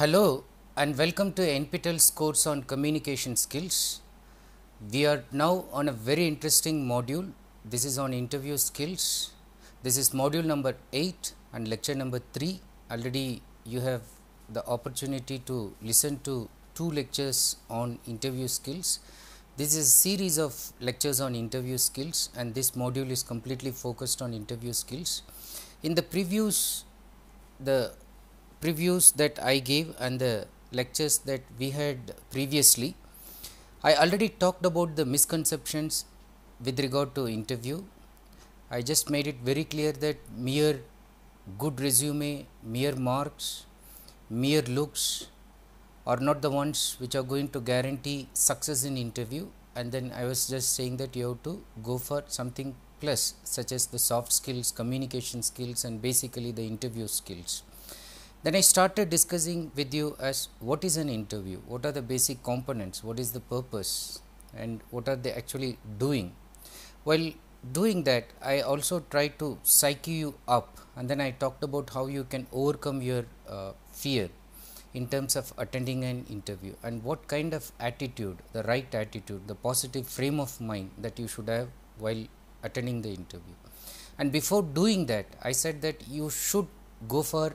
Hello and welcome to NPTEL's course on communication skills. We are now on a very interesting module. This is on interview skills. This is module number 8 and lecture number 3. Already you have the opportunity to listen to two lectures on interview skills. This is a series of lectures on interview skills and this module is completely focused on interview skills. In the previous, the previews that I gave and the lectures that we had previously, I already talked about the misconceptions with regard to interview. I just made it very clear that mere good resume, mere marks, mere looks are not the ones which are going to guarantee success in interview and then I was just saying that you have to go for something plus such as the soft skills, communication skills and basically the interview skills. Then I started discussing with you as what is an interview, what are the basic components, what is the purpose, and what are they actually doing. While doing that, I also tried to psyche you up, and then I talked about how you can overcome your uh, fear in terms of attending an interview and what kind of attitude, the right attitude, the positive frame of mind that you should have while attending the interview. And before doing that, I said that you should go for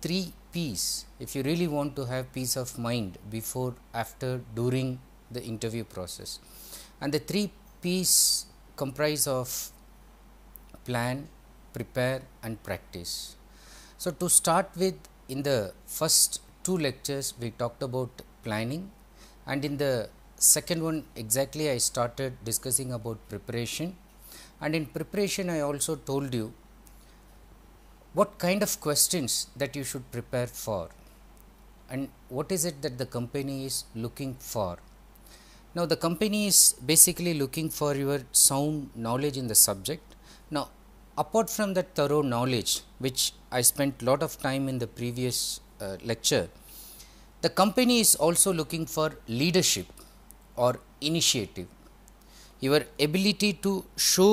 three P's if you really want to have peace of mind before, after, during the interview process. And the three P's comprise of plan, prepare and practice. So, to start with in the first two lectures we talked about planning and in the second one exactly I started discussing about preparation and in preparation I also told you what kind of questions that you should prepare for and what is it that the company is looking for now the company is basically looking for your sound knowledge in the subject now apart from that thorough knowledge which i spent lot of time in the previous uh, lecture the company is also looking for leadership or initiative your ability to show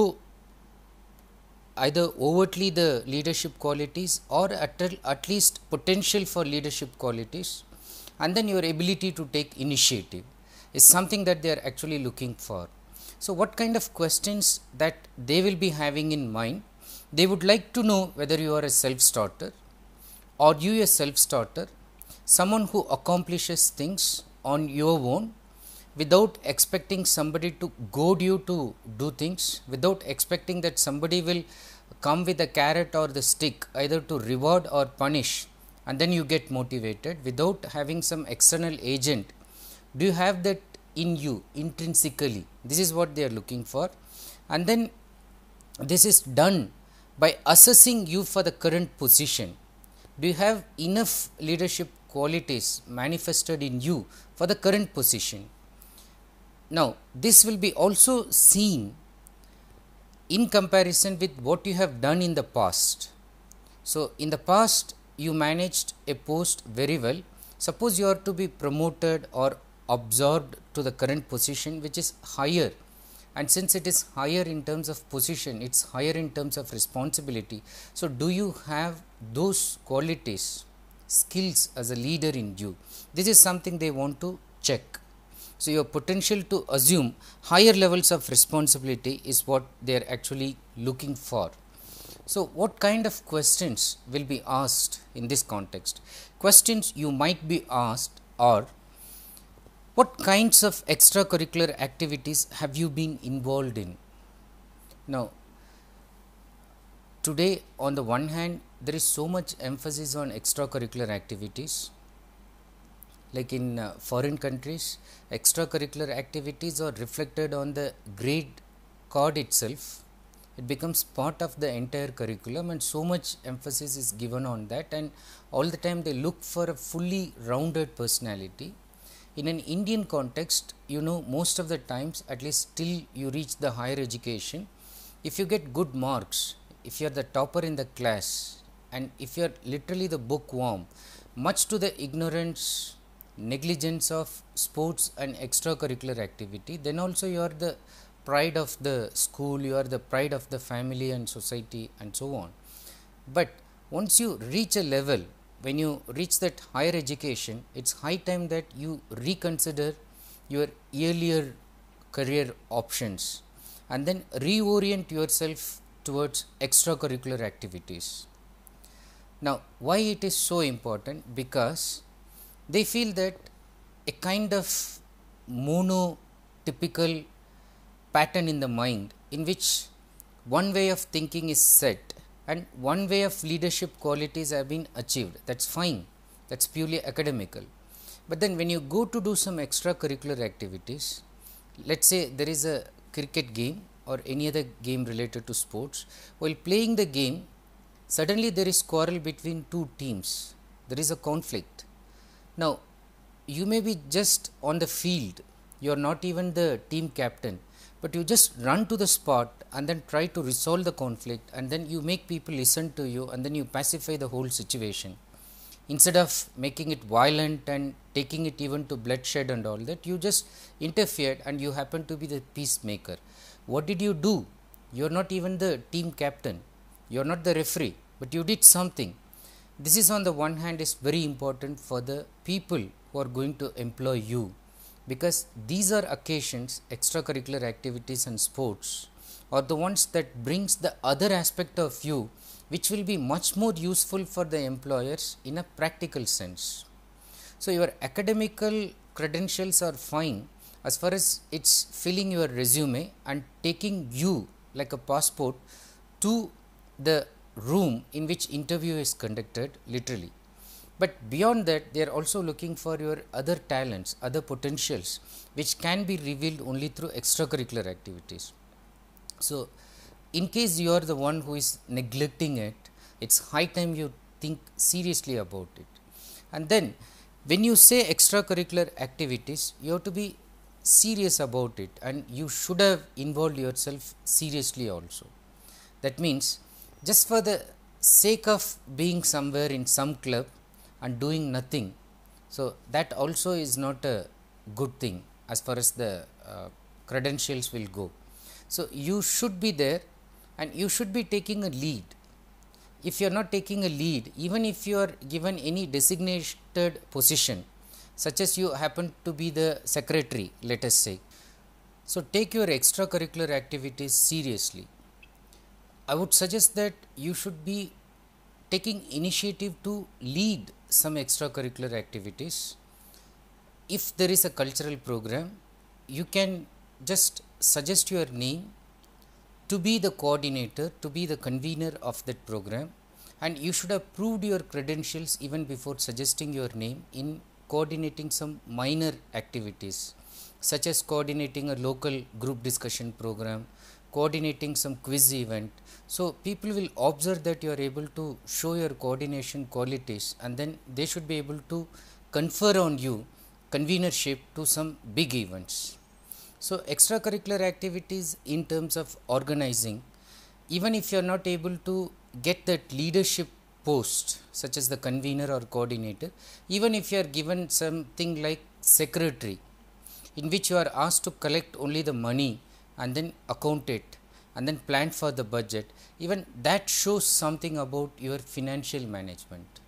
either overtly the leadership qualities or at, at least potential for leadership qualities and then your ability to take initiative is something that they are actually looking for. So, what kind of questions that they will be having in mind? They would like to know whether you are a self starter, or you a self starter, someone who accomplishes things on your own without expecting somebody to goad you to do things, without expecting that somebody will come with a carrot or the stick either to reward or punish and then you get motivated without having some external agent. Do you have that in you intrinsically? This is what they are looking for. And then this is done by assessing you for the current position. Do you have enough leadership qualities manifested in you for the current position? Now, this will be also seen in comparison with what you have done in the past. So, in the past, you managed a post very well. Suppose you are to be promoted or absorbed to the current position, which is higher. And since it is higher in terms of position, it's higher in terms of responsibility. So, do you have those qualities, skills as a leader in you? This is something they want to check. So, your potential to assume higher levels of responsibility is what they are actually looking for. So, what kind of questions will be asked in this context? Questions you might be asked are What kinds of extracurricular activities have you been involved in? Now, today, on the one hand, there is so much emphasis on extracurricular activities like in uh, foreign countries extracurricular activities are reflected on the grade card itself it becomes part of the entire curriculum and so much emphasis is given on that and all the time they look for a fully rounded personality in an indian context you know most of the times at least till you reach the higher education if you get good marks if you are the topper in the class and if you are literally the bookworm much to the ignorance negligence of sports and extracurricular activity then also you are the pride of the school you are the pride of the family and society and so on but once you reach a level when you reach that higher education it's high time that you reconsider your earlier career options and then reorient yourself towards extracurricular activities now why it is so important because they feel that a kind of monotypical pattern in the mind in which one way of thinking is set and one way of leadership qualities have been achieved that's fine that's purely academical but then when you go to do some extracurricular activities let's say there is a cricket game or any other game related to sports while playing the game suddenly there is quarrel between two teams there is a conflict now, you may be just on the field, you are not even the team captain, but you just run to the spot and then try to resolve the conflict, and then you make people listen to you, and then you pacify the whole situation. Instead of making it violent and taking it even to bloodshed and all that, you just interfered and you happen to be the peacemaker. What did you do? You are not even the team captain, you are not the referee, but you did something this is on the one hand is very important for the people who are going to employ you because these are occasions extracurricular activities and sports are the ones that brings the other aspect of you which will be much more useful for the employers in a practical sense. So, your academical credentials are fine as far as it's filling your resume and taking you like a passport to the room in which interview is conducted literally but beyond that they are also looking for your other talents other potentials which can be revealed only through extracurricular activities so in case you are the one who is neglecting it it's high time you think seriously about it and then when you say extracurricular activities you have to be serious about it and you should have involved yourself seriously also that means just for the sake of being somewhere in some club and doing nothing. So, that also is not a good thing as far as the uh, credentials will go. So, you should be there and you should be taking a lead. If you are not taking a lead, even if you are given any designated position, such as you happen to be the secretary, let us say. So, take your extracurricular activities seriously. I would suggest that you should be taking initiative to lead some extracurricular activities. If there is a cultural program, you can just suggest your name to be the coordinator, to be the convener of that program, and you should have proved your credentials even before suggesting your name in coordinating some minor activities, such as coordinating a local group discussion program, coordinating some quiz event. So people will observe that you are able to show your coordination qualities and then they should be able to confer on you convenership to some big events. So extracurricular activities in terms of organizing, even if you are not able to get that leadership post such as the convener or coordinator, even if you are given something like secretary in which you are asked to collect only the money and then account it and then plan for the budget even that shows something about your financial management.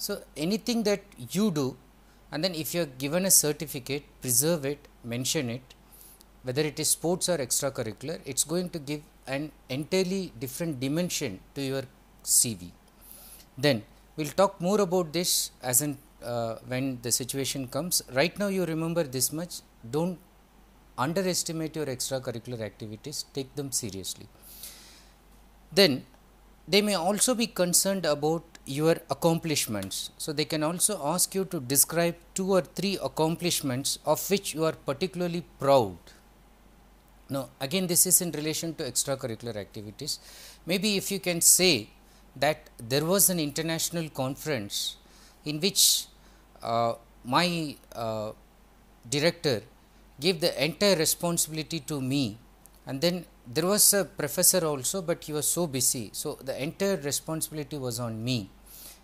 So, anything that you do and then if you are given a certificate preserve it mention it whether it is sports or extracurricular it's going to give an entirely different dimension to your CV. Then we'll talk more about this as in uh, when the situation comes. Right now you remember this much don't underestimate your extracurricular activities, take them seriously. Then they may also be concerned about your accomplishments. So they can also ask you to describe two or three accomplishments of which you are particularly proud. Now, again, this is in relation to extracurricular activities. Maybe if you can say that there was an international conference in which uh, my uh, director gave the entire responsibility to me and then there was a professor also but he was so busy so the entire responsibility was on me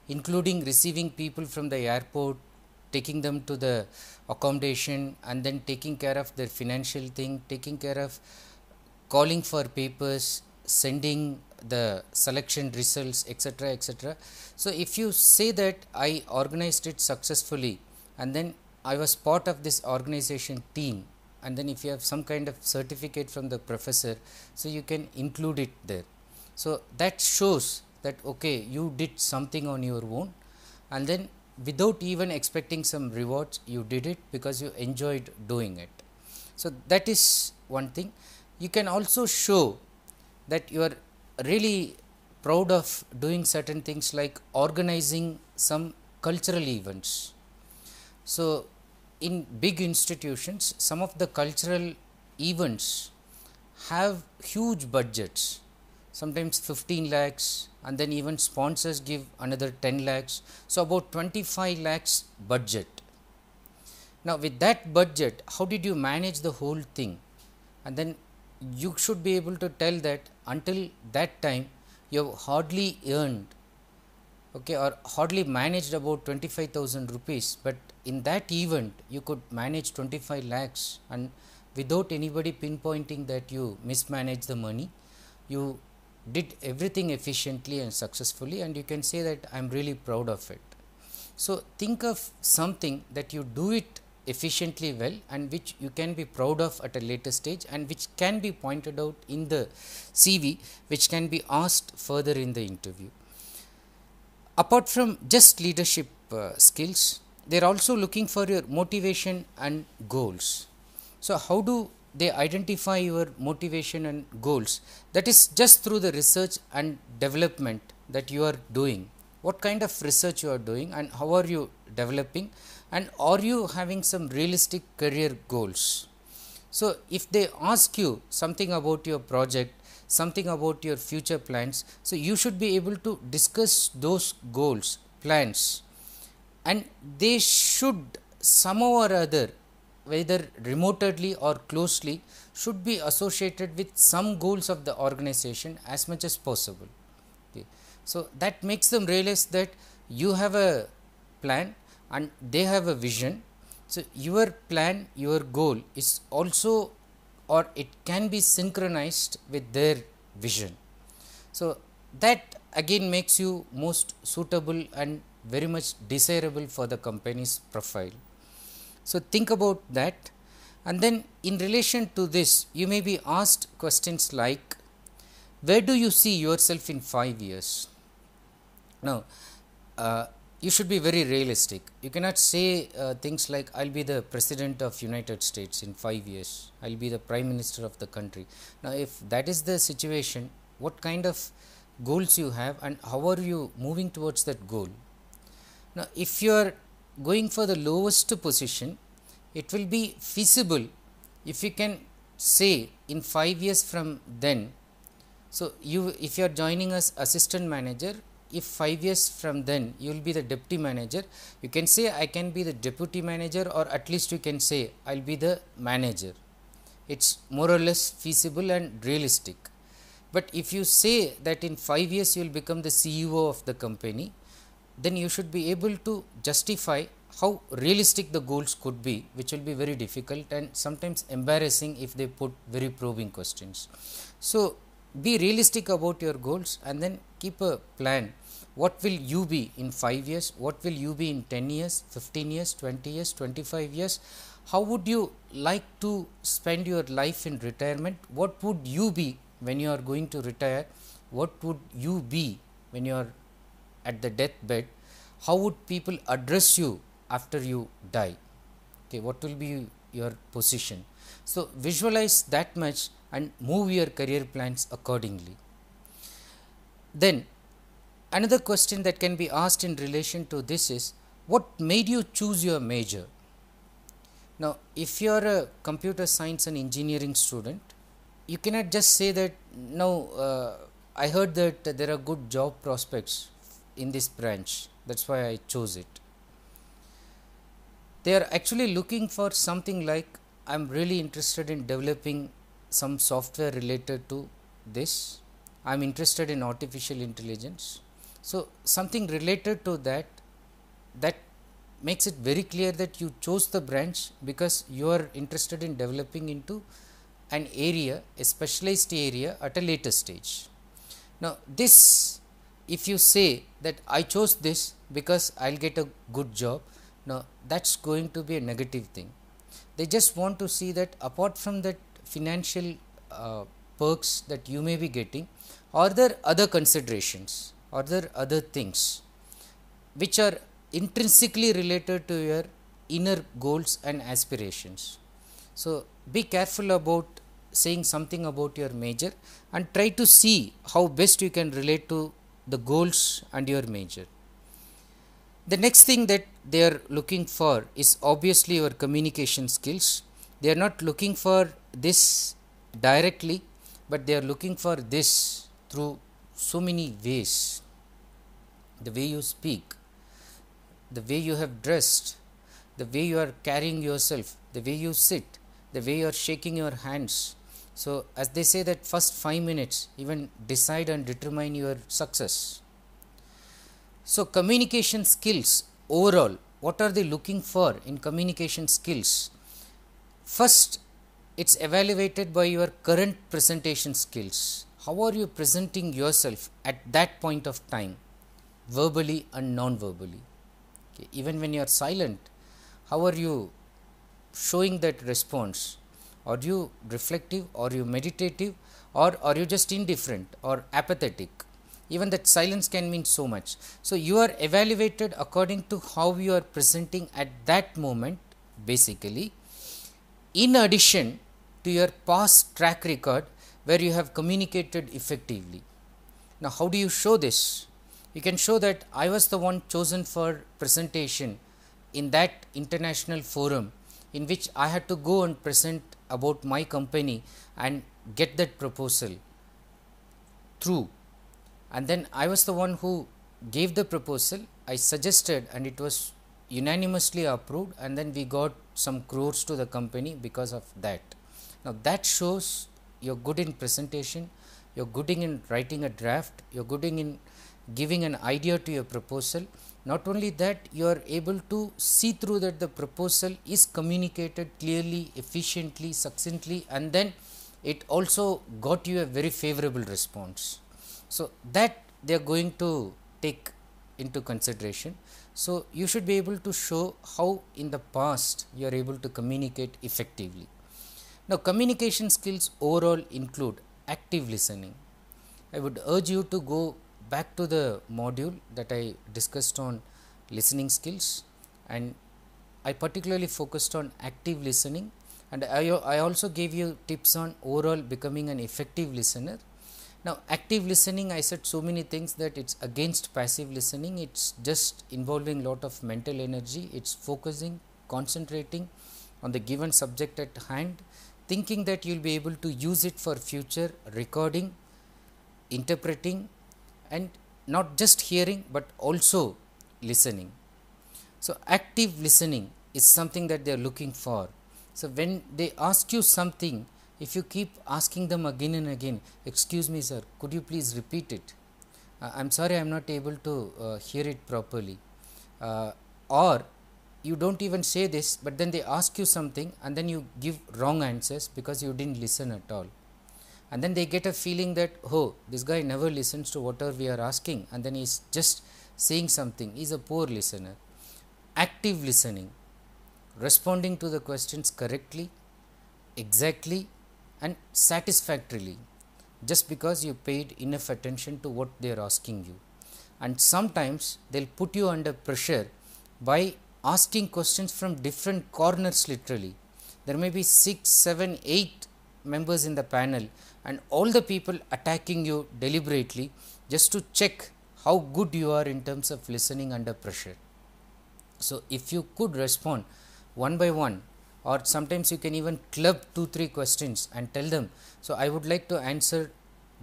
including receiving people from the airport taking them to the accommodation and then taking care of their financial thing taking care of calling for papers sending the selection results etc etc so if you say that i organized it successfully and then I was part of this organization team and then if you have some kind of certificate from the professor so you can include it there so that shows that okay you did something on your own and then without even expecting some rewards you did it because you enjoyed doing it so that is one thing you can also show that you are really proud of doing certain things like organizing some cultural events so in big institutions, some of the cultural events have huge budgets, sometimes 15 lakhs, and then even sponsors give another 10 lakhs. So, about 25 lakhs budget. Now, with that budget, how did you manage the whole thing? And then you should be able to tell that until that time you have hardly earned okay or hardly managed about 25000 rupees but in that event you could manage 25 lakhs and without anybody pinpointing that you mismanaged the money you did everything efficiently and successfully and you can say that i am really proud of it so think of something that you do it efficiently well and which you can be proud of at a later stage and which can be pointed out in the cv which can be asked further in the interview apart from just leadership uh, skills they're also looking for your motivation and goals. So, how do they identify your motivation and goals? That is just through the research and development that you are doing. What kind of research you are doing and how are you developing and are you having some realistic career goals? So, if they ask you something about your project, something about your future plans, so you should be able to discuss those goals, plans and they should somehow or other whether remotely or closely should be associated with some goals of the organization as much as possible okay. so that makes them realize that you have a plan and they have a vision so your plan your goal is also or it can be synchronized with their vision so that again makes you most suitable and very much desirable for the company's profile. So, think about that and then in relation to this you may be asked questions like where do you see yourself in 5 years? Now, uh, you should be very realistic. You cannot say uh, things like I'll be the president of United States in 5 years. I'll be the prime minister of the country. Now, if that is the situation, what kind of goals you have and how are you moving towards that goal now, if you are going for the lowest position, it will be feasible if you can say in 5 years from then. So, you if you are joining as assistant manager, if 5 years from then you will be the deputy manager, you can say I can be the deputy manager or at least you can say I will be the manager. It is more or less feasible and realistic. But if you say that in 5 years you will become the CEO of the company, then you should be able to justify how realistic the goals could be which will be very difficult and sometimes embarrassing if they put very probing questions. So, be realistic about your goals and then keep a plan what will you be in 5 years, what will you be in 10 years, 15 years, 20 years, 25 years, how would you like to spend your life in retirement, what would you be when you are going to retire, what would you be when you are at the deathbed, how would people address you after you die? Okay, what will be your position? So, visualize that much and move your career plans accordingly. Then, another question that can be asked in relation to this is what made you choose your major? Now, if you are a computer science and engineering student, you cannot just say that no, uh, I heard that there are good job prospects in this branch that is why I chose it. They are actually looking for something like I am really interested in developing some software related to this. I am interested in artificial intelligence. So, something related to that that makes it very clear that you chose the branch because you are interested in developing into an area, a specialized area at a later stage. Now, this if you say that I chose this because I will get a good job, no, that is going to be a negative thing. They just want to see that apart from that financial uh, perks that you may be getting, are there other considerations, are there other things which are intrinsically related to your inner goals and aspirations. So, be careful about saying something about your major and try to see how best you can relate to the goals and your major. The next thing that they are looking for is obviously your communication skills. They are not looking for this directly, but they are looking for this through so many ways. The way you speak, the way you have dressed, the way you are carrying yourself, the way you sit, the way you are shaking your hands, so as they say that first 5 minutes even decide and determine your success so communication skills overall what are they looking for in communication skills first it's evaluated by your current presentation skills how are you presenting yourself at that point of time verbally and non verbally okay. even when you are silent how are you showing that response are you reflective? or you meditative? Or are you just indifferent or apathetic? Even that silence can mean so much. So, you are evaluated according to how you are presenting at that moment, basically, in addition to your past track record where you have communicated effectively. Now, how do you show this? You can show that I was the one chosen for presentation in that international forum in which I had to go and present about my company and get that proposal through and then i was the one who gave the proposal i suggested and it was unanimously approved and then we got some crores to the company because of that now that shows you're good in presentation you're good in writing a draft you're good in giving an idea to your proposal not only that, you are able to see through that the proposal is communicated clearly, efficiently, succinctly and then it also got you a very favorable response. So, that they are going to take into consideration. So, you should be able to show how in the past you are able to communicate effectively. Now, communication skills overall include active listening. I would urge you to go back to the module that I discussed on listening skills and I particularly focused on active listening and I, I also gave you tips on overall becoming an effective listener. Now active listening I said so many things that it's against passive listening it's just involving lot of mental energy it's focusing concentrating on the given subject at hand thinking that you'll be able to use it for future recording interpreting and not just hearing but also listening. So, active listening is something that they are looking for. So, when they ask you something, if you keep asking them again and again, excuse me, sir, could you please repeat it? Uh, I'm sorry, I'm not able to uh, hear it properly. Uh, or you don't even say this, but then they ask you something and then you give wrong answers because you didn't listen at all and then they get a feeling that oh this guy never listens to whatever we are asking and then he's just saying something he's a poor listener active listening responding to the questions correctly exactly and satisfactorily just because you paid enough attention to what they are asking you and sometimes they'll put you under pressure by asking questions from different corners literally there may be 6 7 8 members in the panel and all the people attacking you deliberately just to check how good you are in terms of listening under pressure. So, if you could respond one by one, or sometimes you can even club two, three questions and tell them, So, I would like to answer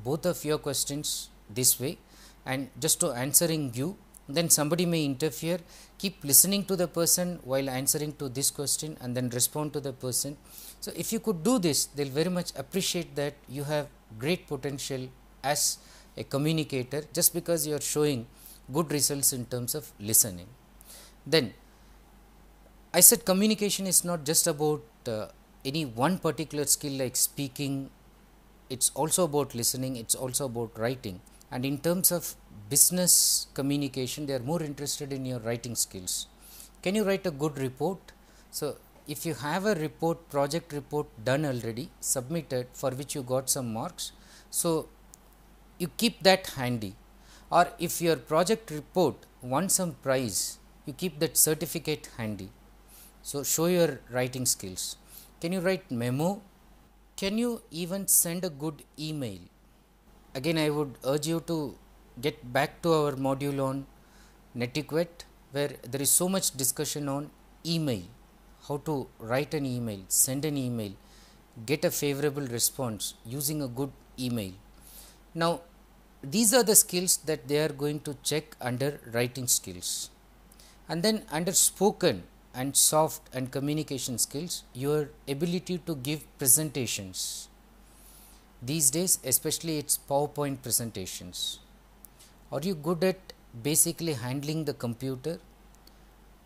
both of your questions this way, and just to answering you, then somebody may interfere. Keep listening to the person while answering to this question, and then respond to the person so, if you could do this, they will very much appreciate that you have great potential as a communicator just because you are showing good results in terms of listening. Then, I said communication is not just about uh, any one particular skill like speaking, it's also about listening, it's also about writing. And in terms of business communication, they are more interested in your writing skills. Can you write a good report? So, if you have a report project report done already submitted for which you got some marks so you keep that handy or if your project report won some prize you keep that certificate handy so show your writing skills can you write memo can you even send a good email again i would urge you to get back to our module on netiquette where there is so much discussion on email how to write an email, send an email, get a favorable response using a good email. Now, these are the skills that they are going to check under writing skills. And then under spoken and soft and communication skills, your ability to give presentations. These days, especially it's PowerPoint presentations. Are you good at basically handling the computer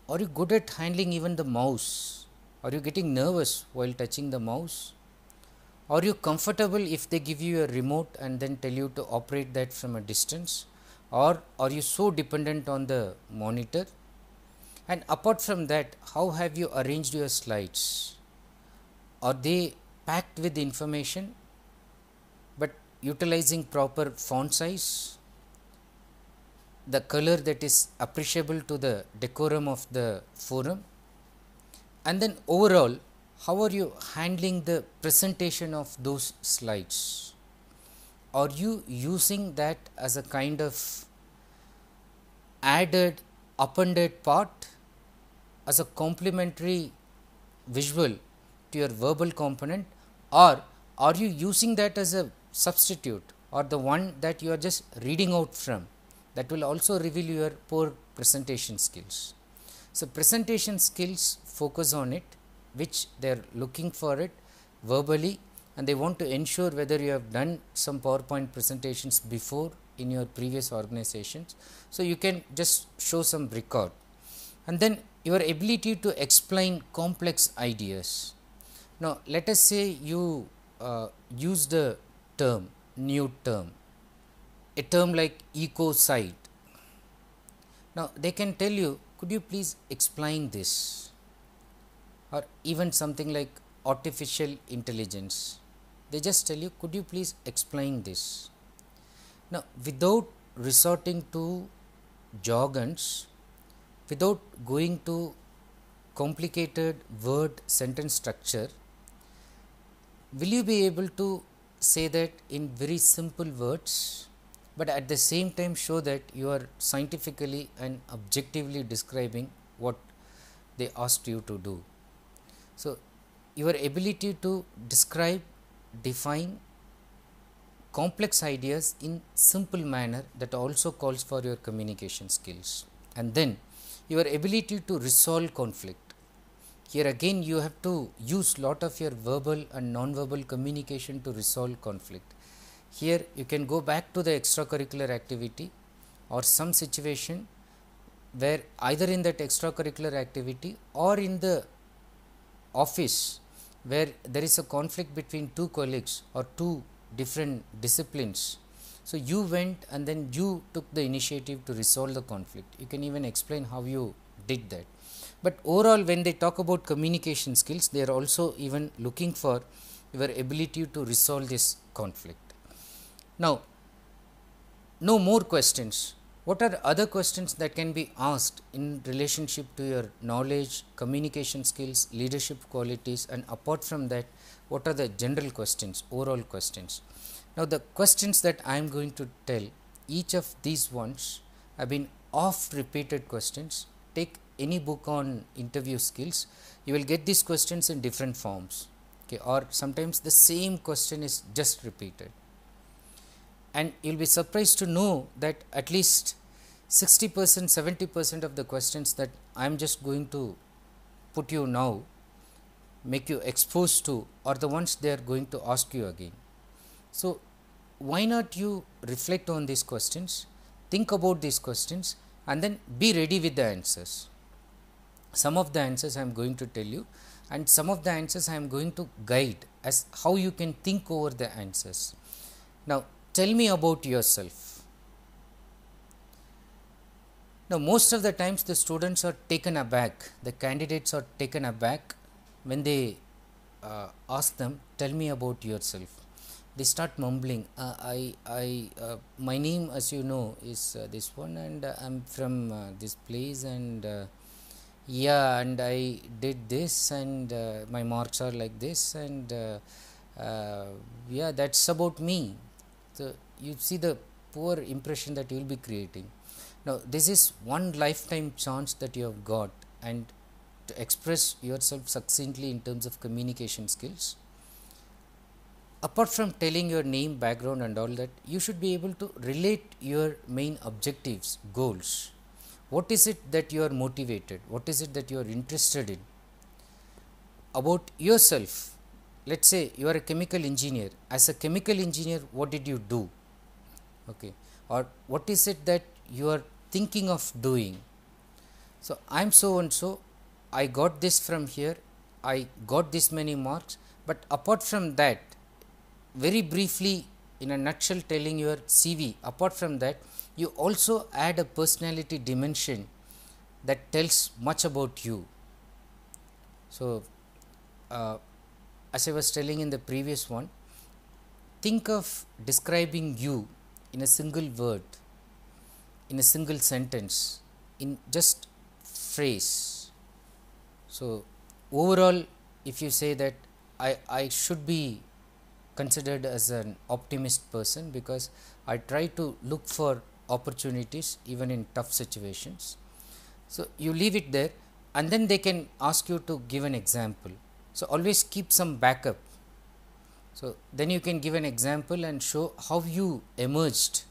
are you good at handling even the mouse? Are you getting nervous while touching the mouse? Are you comfortable if they give you a remote and then tell you to operate that from a distance? Or are you so dependent on the monitor? And apart from that, how have you arranged your slides? Are they packed with information but utilizing proper font size? the color that is appreciable to the decorum of the forum and then overall how are you handling the presentation of those slides are you using that as a kind of added appended part as a complementary visual to your verbal component or are you using that as a substitute or the one that you are just reading out from that will also reveal your poor presentation skills. So, presentation skills focus on it which they are looking for it verbally and they want to ensure whether you have done some PowerPoint presentations before in your previous organizations. So, you can just show some record and then your ability to explain complex ideas. Now, let us say you uh, use the term new term a term like ecocide. Now, they can tell you, could you please explain this? Or even something like artificial intelligence. They just tell you, could you please explain this? Now, without resorting to jargons, without going to complicated word sentence structure, will you be able to say that in very simple words? but at the same time show that you are scientifically and objectively describing what they asked you to do. So, your ability to describe, define complex ideas in simple manner that also calls for your communication skills and then your ability to resolve conflict here again you have to use lot of your verbal and non-verbal communication to resolve conflict here you can go back to the extracurricular activity or some situation where either in that extracurricular activity or in the office where there is a conflict between two colleagues or two different disciplines. So, you went and then you took the initiative to resolve the conflict. You can even explain how you did that. But overall, when they talk about communication skills, they are also even looking for your ability to resolve this conflict. Now, no more questions. What are other questions that can be asked in relationship to your knowledge, communication skills, leadership qualities, and apart from that, what are the general questions, overall questions? Now, the questions that I am going to tell, each of these ones have been oft repeated questions. Take any book on interview skills, you will get these questions in different forms, okay, or sometimes the same question is just repeated and you will be surprised to know that at least 60 percent 70 percent of the questions that I am just going to put you now make you exposed to are the ones they are going to ask you again. So, why not you reflect on these questions, think about these questions and then be ready with the answers. Some of the answers I am going to tell you and some of the answers I am going to guide as how you can think over the answers. Now, Tell me about yourself. Now, most of the times the students are taken aback, the candidates are taken aback when they uh, ask them, Tell me about yourself. They start mumbling. Uh, I, I, uh, my name, as you know, is uh, this one, and uh, I'm from uh, this place, and yeah and i did this and uh, my marks are like this and uh, uh, yeah that's about me so, you see the poor impression that you will be creating. Now, this is one lifetime chance that you have got and to express yourself succinctly in terms of communication skills. Apart from telling your name, background, and all that, you should be able to relate your main objectives, goals. What is it that you are motivated? What is it that you are interested in? About yourself, let us say you are a chemical engineer as a chemical engineer what did you do okay or what is it that you are thinking of doing so i am so and so i got this from here i got this many marks but apart from that very briefly in a nutshell telling your cv apart from that you also add a personality dimension that tells much about you so uh, as I was telling in the previous one, think of describing you in a single word, in a single sentence, in just phrase. So, overall, if you say that I, I should be considered as an optimist person because I try to look for opportunities even in tough situations. So, you leave it there and then they can ask you to give an example so, always keep some backup. So, then you can give an example and show how you emerged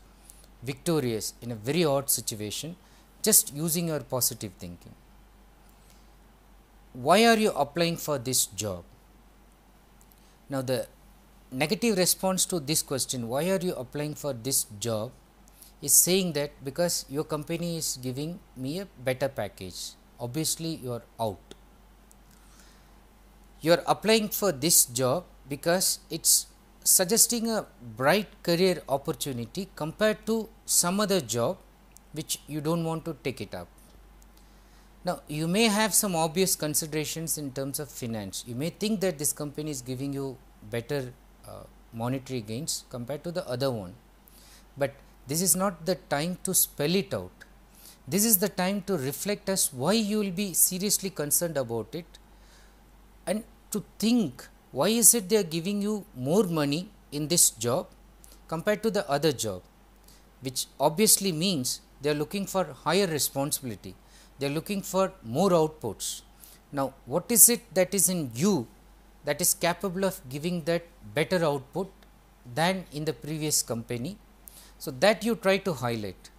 victorious in a very odd situation just using your positive thinking. Why are you applying for this job? Now, the negative response to this question, why are you applying for this job, is saying that because your company is giving me a better package. Obviously, you are out you are applying for this job because it's suggesting a bright career opportunity compared to some other job which you don't want to take it up. Now, you may have some obvious considerations in terms of finance. You may think that this company is giving you better uh, monetary gains compared to the other one, but this is not the time to spell it out. This is the time to reflect as why you will be seriously concerned about it and to think why is it they are giving you more money in this job compared to the other job which obviously means they are looking for higher responsibility they are looking for more outputs now what is it that is in you that is capable of giving that better output than in the previous company so that you try to highlight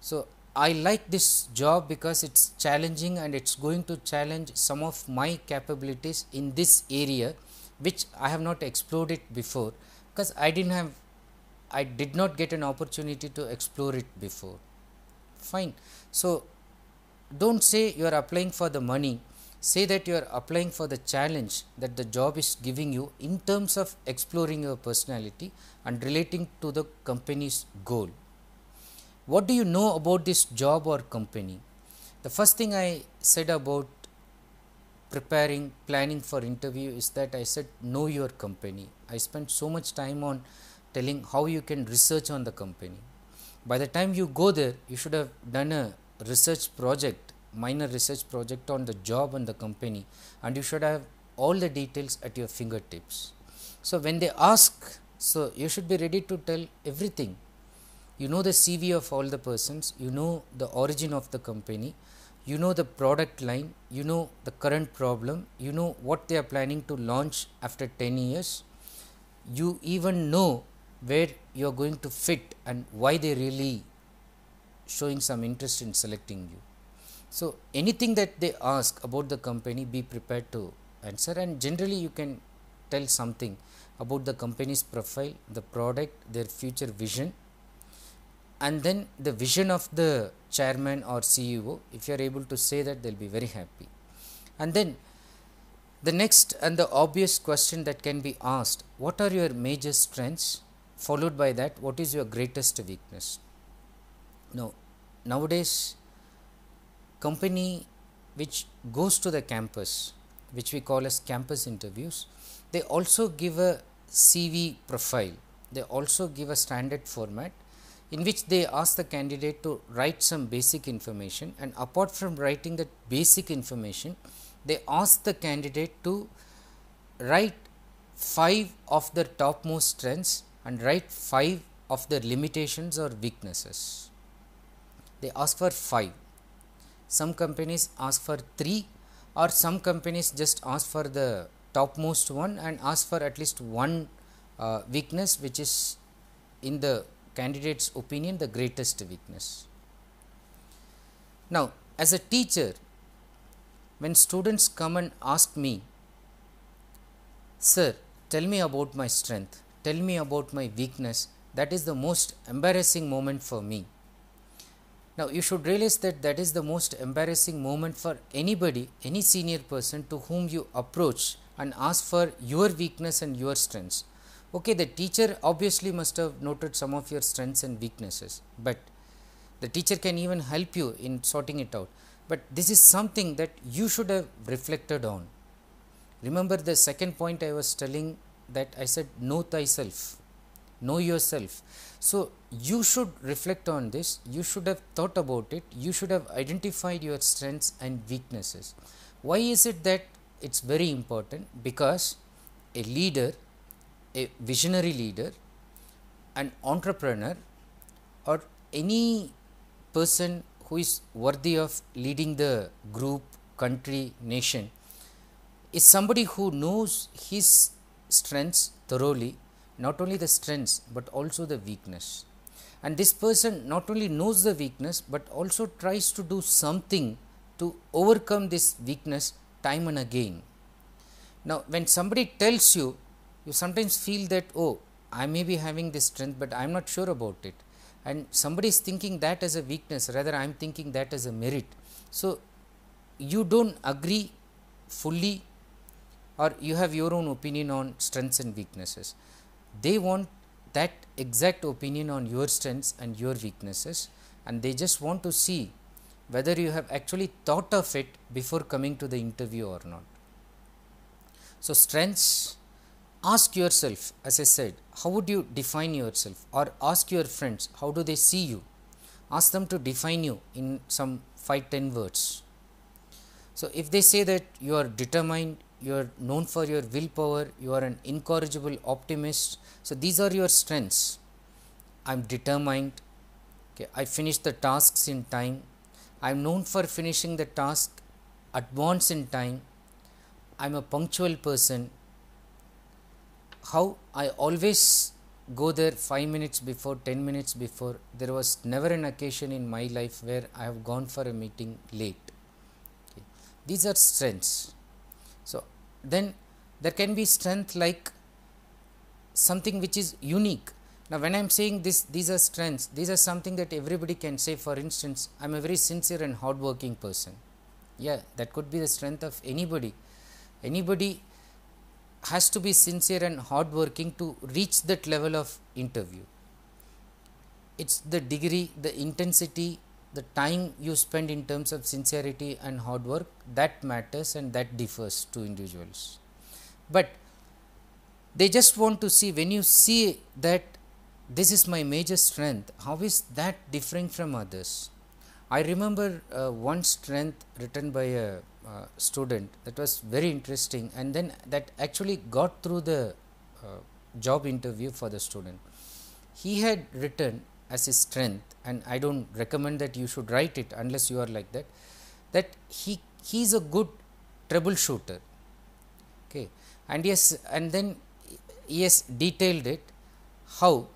so I like this job because it's challenging and it's going to challenge some of my capabilities in this area which I have not explored it before because I didn't have I did not get an opportunity to explore it before fine so don't say you are applying for the money say that you are applying for the challenge that the job is giving you in terms of exploring your personality and relating to the company's goal what do you know about this job or company? The first thing I said about preparing, planning for interview is that I said know your company. I spent so much time on telling how you can research on the company. By the time you go there, you should have done a research project, minor research project on the job and the company, and you should have all the details at your fingertips. So when they ask, so you should be ready to tell everything you know the CV of all the persons, you know the origin of the company, you know the product line, you know the current problem, you know what they are planning to launch after 10 years, you even know where you are going to fit and why they really showing some interest in selecting you. So, anything that they ask about the company, be prepared to answer, and generally, you can tell something about the company's profile, the product, their future vision and then the vision of the chairman or CEO, if you are able to say that, they'll be very happy. And then the next and the obvious question that can be asked what are your major strengths? Followed by that, what is your greatest weakness? Now, nowadays, company which goes to the campus, which we call as campus interviews, they also give a CV profile, they also give a standard format in which they ask the candidate to write some basic information and apart from writing that basic information, they ask the candidate to write 5 of their topmost strengths and write 5 of their limitations or weaknesses. They ask for 5. Some companies ask for 3 or some companies just ask for the topmost one and ask for at least one uh, weakness which is in the candidate's opinion the greatest weakness. Now, as a teacher, when students come and ask me, Sir, tell me about my strength, tell me about my weakness, that is the most embarrassing moment for me. Now, you should realize that that is the most embarrassing moment for anybody, any senior person to whom you approach and ask for your weakness and your strengths okay the teacher obviously must have noted some of your strengths and weaknesses but the teacher can even help you in sorting it out but this is something that you should have reflected on remember the second point i was telling that i said know thyself know yourself so you should reflect on this you should have thought about it you should have identified your strengths and weaknesses why is it that it's very important because a leader a visionary leader, an entrepreneur or any person who is worthy of leading the group, country, nation is somebody who knows his strengths thoroughly, not only the strengths but also the weakness. And this person not only knows the weakness but also tries to do something to overcome this weakness time and again. Now, when somebody tells you you sometimes feel that oh I may be having this strength, but I am not sure about it and somebody is thinking that as a weakness rather I am thinking that as a merit. So, you do not agree fully or you have your own opinion on strengths and weaknesses. They want that exact opinion on your strengths and your weaknesses and they just want to see whether you have actually thought of it before coming to the interview or not. So, strengths ask yourself, as I said, how would you define yourself, or ask your friends, how do they see you? Ask them to define you in some 5 10 words. So, if they say that you are determined, you are known for your willpower, you are an incorrigible optimist, so these are your strengths. I am determined, okay, I finish the tasks in time, I am known for finishing the task at once in time, I am a punctual person, how I always go there 5 minutes before, 10 minutes before. There was never an occasion in my life where I have gone for a meeting late. Okay. These are strengths. So, then there can be strength like something which is unique. Now, when I am saying this, these are strengths, these are something that everybody can say. For instance, I am a very sincere and hardworking person. Yeah, that could be the strength of anybody. Anybody has to be sincere and hardworking to reach that level of interview. It's the degree, the intensity, the time you spend in terms of sincerity and hard work that matters and that differs to individuals. But they just want to see when you see that this is my major strength, how is that differing from others? I remember uh, one strength written by a uh, student that was very interesting and then that actually got through the uh, job interview for the student. He had written as his strength and I do not recommend that you should write it unless you are like that that he he is a good troubleshooter okay and yes and then yes detailed it how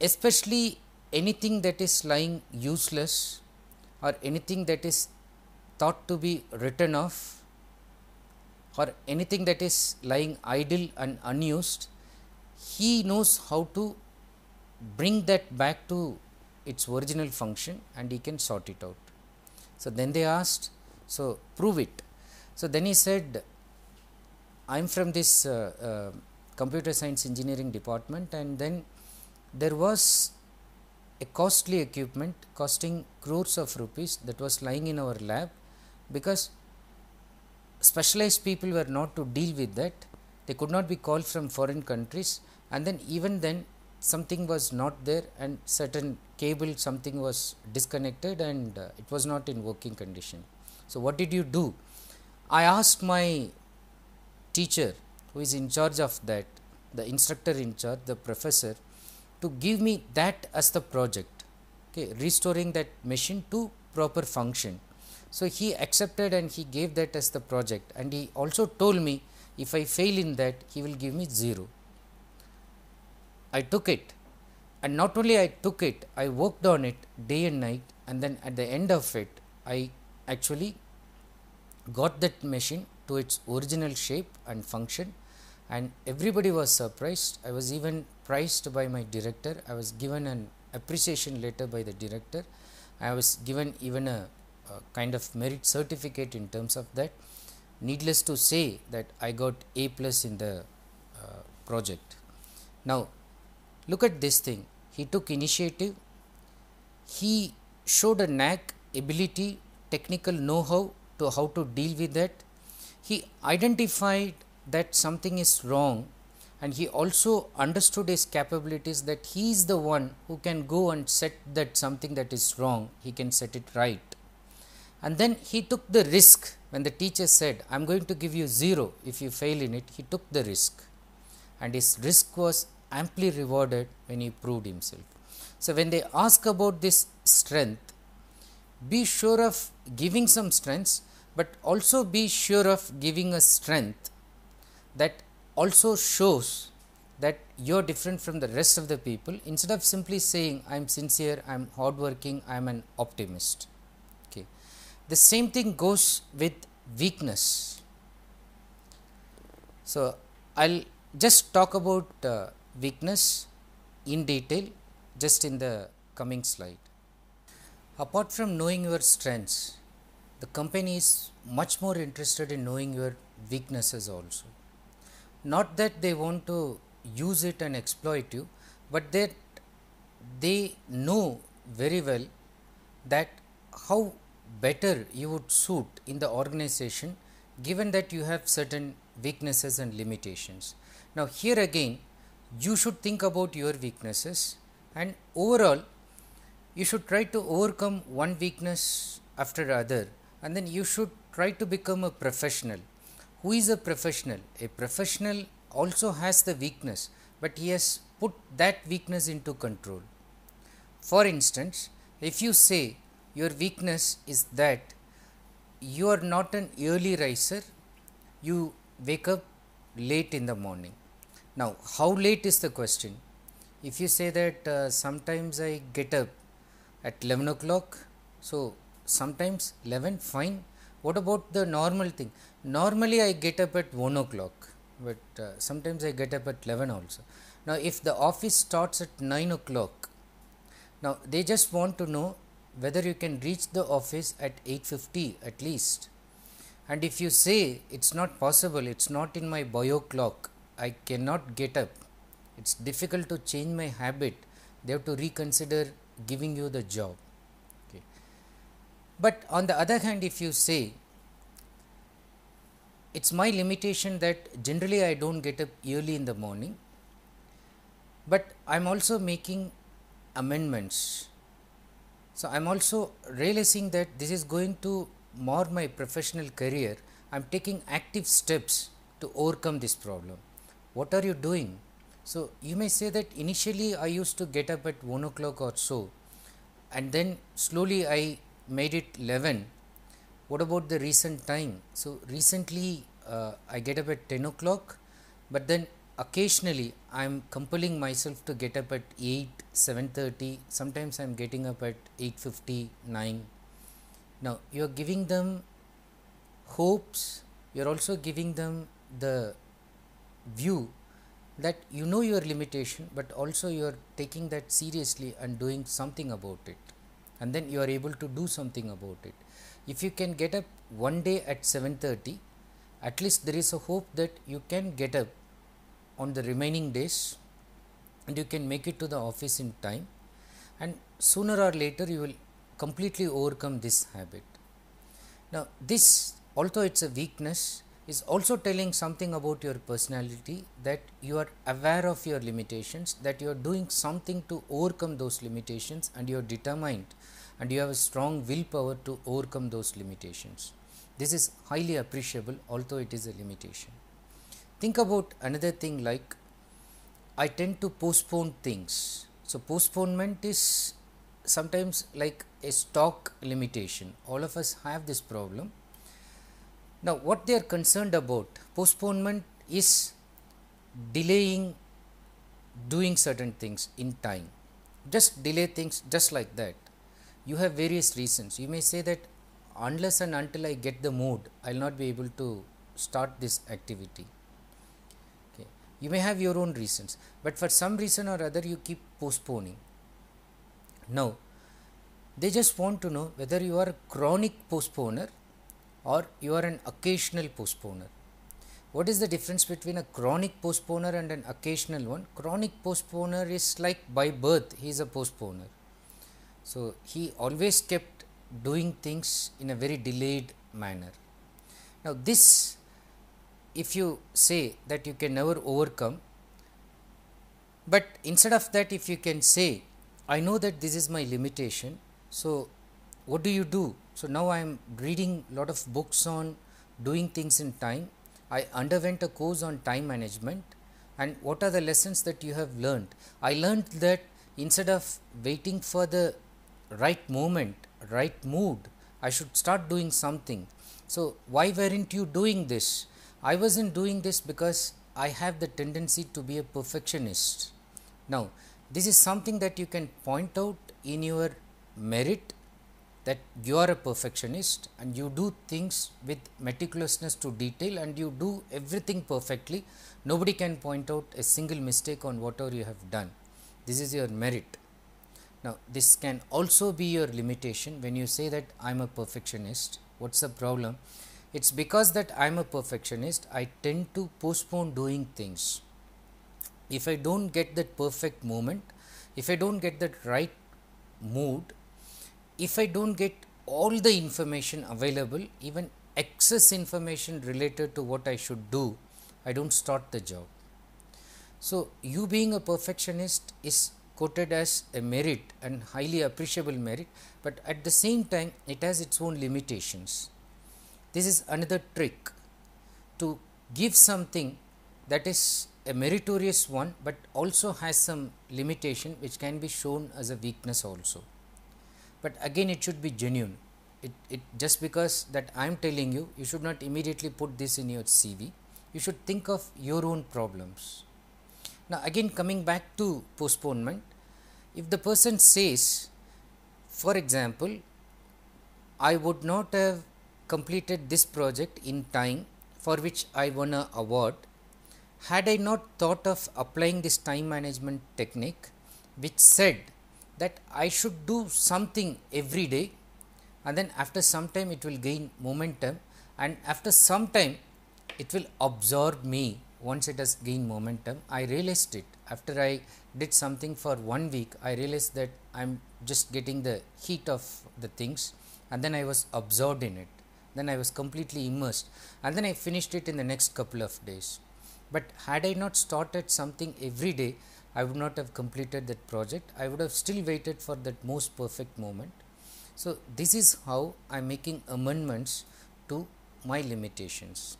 especially anything that is lying useless or anything that is thought to be written off or anything that is lying idle and unused, he knows how to bring that back to its original function and he can sort it out. So, then they asked, so prove it. So, then he said, I am from this uh, uh, computer science engineering department and then there was a costly equipment costing crores of rupees that was lying in our lab because specialized people were not to deal with that they could not be called from foreign countries and then even then something was not there and certain cable something was disconnected and uh, it was not in working condition so what did you do i asked my teacher who is in charge of that the instructor in charge the professor to give me that as the project okay restoring that machine to proper function so, he accepted and he gave that as the project and he also told me if I fail in that he will give me 0. I took it and not only I took it, I worked on it day and night and then at the end of it I actually got that machine to its original shape and function and everybody was surprised. I was even praised by my director. I was given an appreciation letter by the director. I was given even a uh, kind of merit certificate in terms of that. Needless to say that I got A plus in the uh, project. Now look at this thing. He took initiative. He showed a knack, ability, technical know-how to how to deal with that. He identified that something is wrong and he also understood his capabilities that he is the one who can go and set that something that is wrong he can set it right and then he took the risk when the teacher said, I am going to give you 0 if you fail in it, he took the risk. And his risk was amply rewarded when he proved himself. So, when they ask about this strength, be sure of giving some strengths, but also be sure of giving a strength that also shows that you are different from the rest of the people instead of simply saying, I am sincere, I am hardworking, I am an optimist. The same thing goes with weakness. So, I will just talk about uh, weakness in detail just in the coming slide. Apart from knowing your strengths, the company is much more interested in knowing your weaknesses also. Not that they want to use it and exploit you, but that they know very well that how better you would suit in the organization given that you have certain weaknesses and limitations. Now, here again you should think about your weaknesses and overall you should try to overcome one weakness after other and then you should try to become a professional. Who is a professional? A professional also has the weakness but he has put that weakness into control. For instance, if you say your weakness is that you are not an early riser, you wake up late in the morning. Now, how late is the question? If you say that uh, sometimes I get up at 11 o'clock, so sometimes 11, fine. What about the normal thing? Normally, I get up at 1 o'clock, but uh, sometimes I get up at 11 also. Now, if the office starts at 9 o'clock, now they just want to know whether you can reach the office at 8:50 at least and if you say it's not possible it's not in my bio clock i cannot get up it's difficult to change my habit they have to reconsider giving you the job okay but on the other hand if you say it's my limitation that generally i don't get up early in the morning but i'm also making amendments so, I am also realizing that this is going to mar my professional career. I am taking active steps to overcome this problem. What are you doing? So, you may say that initially I used to get up at 1 o'clock or so, and then slowly I made it 11. What about the recent time? So, recently uh, I get up at 10 o'clock, but then occasionally i'm compelling myself to get up at 8 7:30 sometimes i'm getting up at 8:59 now you're giving them hopes you're also giving them the view that you know your limitation but also you're taking that seriously and doing something about it and then you are able to do something about it if you can get up one day at 7:30 at least there is a hope that you can get up on the remaining days and you can make it to the office in time and sooner or later you will completely overcome this habit. Now, this although it's a weakness is also telling something about your personality that you are aware of your limitations, that you are doing something to overcome those limitations, and you are determined and you have a strong willpower to overcome those limitations. This is highly appreciable, although it is a limitation think about another thing like I tend to postpone things. So, postponement is sometimes like a stock limitation. All of us have this problem. Now, what they are concerned about, postponement is delaying doing certain things in time. Just delay things just like that. You have various reasons. You may say that unless and until I get the mood, I will not be able to start this activity. You may have your own reasons, but for some reason or other, you keep postponing. Now, they just want to know whether you are a chronic postponer or you are an occasional postponer. What is the difference between a chronic postponer and an occasional one? Chronic postponer is like by birth, he is a postponer. So, he always kept doing things in a very delayed manner. Now, this if you say that you can never overcome, but instead of that, if you can say, I know that this is my limitation, so what do you do? So now I am reading a lot of books on doing things in time. I underwent a course on time management, and what are the lessons that you have learned? I learned that instead of waiting for the right moment, right mood, I should start doing something. So, why weren't you doing this? I wasn't doing this because I have the tendency to be a perfectionist. Now, this is something that you can point out in your merit that you are a perfectionist and you do things with meticulousness to detail and you do everything perfectly. Nobody can point out a single mistake on whatever you have done. This is your merit. Now, this can also be your limitation when you say that I am a perfectionist. What's the problem? It's because that I'm a perfectionist, I tend to postpone doing things. If I don't get that perfect moment, if I don't get that right mood, if I don't get all the information available, even excess information related to what I should do, I don't start the job. So, you being a perfectionist is quoted as a merit and highly appreciable merit, but at the same time, it has its own limitations. This is another trick to give something that is a meritorious one, but also has some limitation which can be shown as a weakness also. But again it should be genuine. It, it just because that I am telling you, you should not immediately put this in your CV. You should think of your own problems. Now again coming back to postponement, if the person says, for example, I would not have completed this project in time for which I won an award. Had I not thought of applying this time management technique, which said that I should do something every day, and then after some time it will gain momentum, and after some time it will absorb me once it has gained momentum. I realized it after I did something for one week, I realized that I am just getting the heat of the things, and then I was absorbed in it then I was completely immersed and then I finished it in the next couple of days. But had I not started something every day, I would not have completed that project. I would have still waited for that most perfect moment. So, this is how I am making amendments to my limitations.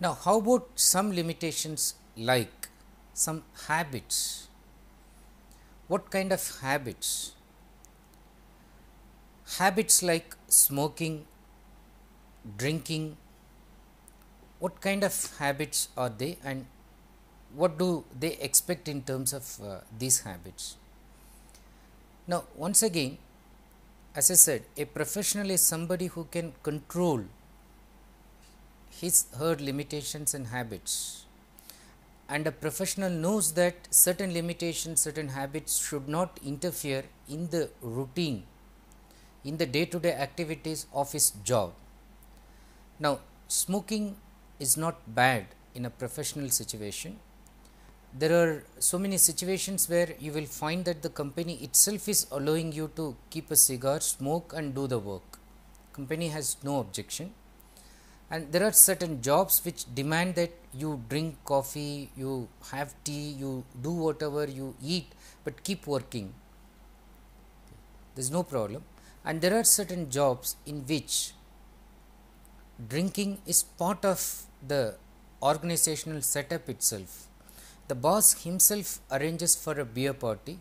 Now, how about some limitations like some habits? What kind of habits? Habits like smoking drinking what kind of habits are they and what do they expect in terms of uh, these habits now once again as i said a professional is somebody who can control his her limitations and habits and a professional knows that certain limitations certain habits should not interfere in the routine in the day to day activities of his job now, smoking is not bad in a professional situation. There are so many situations where you will find that the company itself is allowing you to keep a cigar, smoke, and do the work. Company has no objection. And there are certain jobs which demand that you drink coffee, you have tea, you do whatever you eat, but keep working. There is no problem. And there are certain jobs in which drinking is part of the organizational setup itself. The boss himself arranges for a beer party.